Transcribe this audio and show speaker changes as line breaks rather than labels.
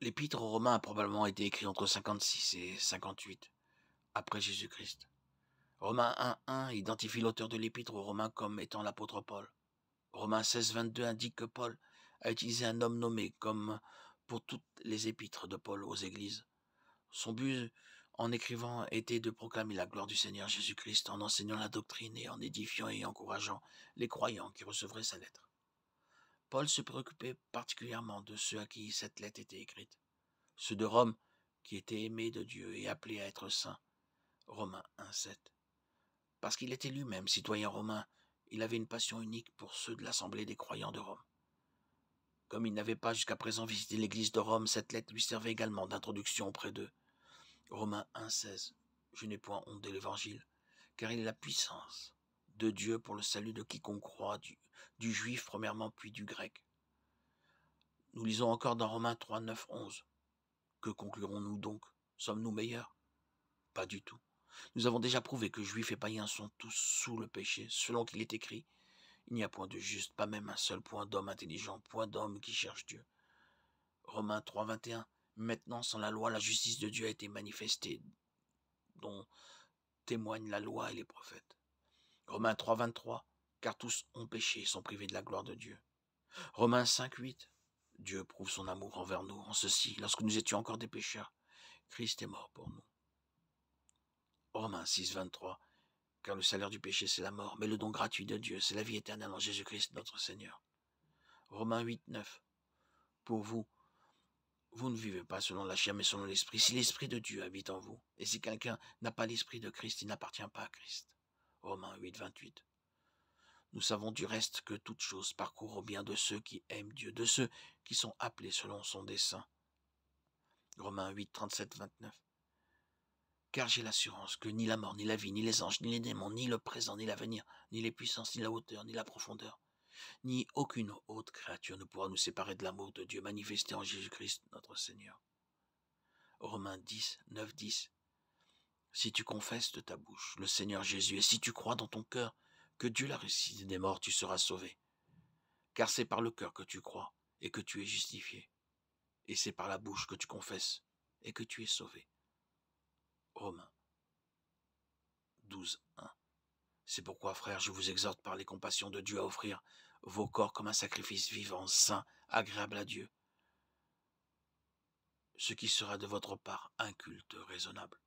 L'épître aux Romains a probablement été écrit entre 56 et 58 après Jésus-Christ. Romains 1.1 identifie l'auteur de l'épître aux Romains comme étant l'apôtre Paul. Romains 16.22 indique que Paul a utilisé un homme nommé comme pour toutes les épîtres de Paul aux églises. Son but en écrivant était de proclamer la gloire du Seigneur Jésus-Christ en enseignant la doctrine et en édifiant et encourageant les croyants qui recevraient sa lettre. Paul se préoccupait particulièrement de ceux à qui cette lettre était écrite, ceux de Rome qui étaient aimés de Dieu et appelés à être saints. Romains 1.7. Parce qu'il était lui-même citoyen romain, il avait une passion unique pour ceux de l'Assemblée des croyants de Rome. Comme il n'avait pas jusqu'à présent visité l'église de Rome, cette lettre lui servait également d'introduction auprès d'eux. Romains 1.16. Je n'ai point honte de l'évangile, car il est la puissance de Dieu pour le salut de quiconque croit, du, juif premièrement, puis du grec. Nous lisons encore dans Romains 3, 9, 11. Que conclurons-nous donc Sommes-nous meilleurs Pas du tout. Nous avons déjà prouvé que juifs et païens sont tous sous le péché, selon qu'il est écrit. Il n'y a point de juste, pas même un seul point d'homme intelligent, point d'homme qui cherche Dieu. Romains 3, 21. Maintenant, sans la loi, la justice de Dieu a été manifestée, dont témoignent la loi et les prophètes. Romains 3, 23, car tous ont péché et sont privés de la gloire de Dieu. Romains 5.8 « Dieu prouve son amour envers nous en ceci, lorsque nous étions encore des pécheurs, Christ est mort pour nous. Romains 6.23 « car le salaire du péché c'est la mort, mais le don gratuit de Dieu c'est la vie éternelle en Jésus-Christ notre Seigneur. Romains 8, 9, pour vous, vous ne vivez pas selon la chair mais selon l'esprit, si l'esprit de Dieu habite en vous, et si quelqu'un n'a pas l'esprit de Christ, il n'appartient pas à Christ. Romains 8, 28. Nous savons du reste que toute chose parcourt au bien de ceux qui aiment Dieu, de ceux qui sont appelés selon son dessein. Romains 8, 37, 29. Car j'ai l'assurance que ni la mort, ni la vie, ni les anges, ni les démons, ni le présent, ni l'avenir, ni les puissances, ni la hauteur, ni la profondeur, ni aucune autre créature ne pourra nous séparer de l'amour de Dieu manifesté en Jésus-Christ notre Seigneur. Romains 10, 9, 10 si tu confesses de ta bouche le Seigneur Jésus, et si tu crois dans ton cœur que Dieu l'a ressuscité des morts, tu seras sauvé. Car c'est par le cœur que tu crois et que tu es justifié, et c'est par la bouche que tu confesses et que tu es sauvé. Romains 12, C'est pourquoi, frères, je vous exhorte par les compassions de Dieu à offrir vos corps comme un sacrifice vivant, saint, agréable à Dieu, ce qui sera de votre part un culte raisonnable.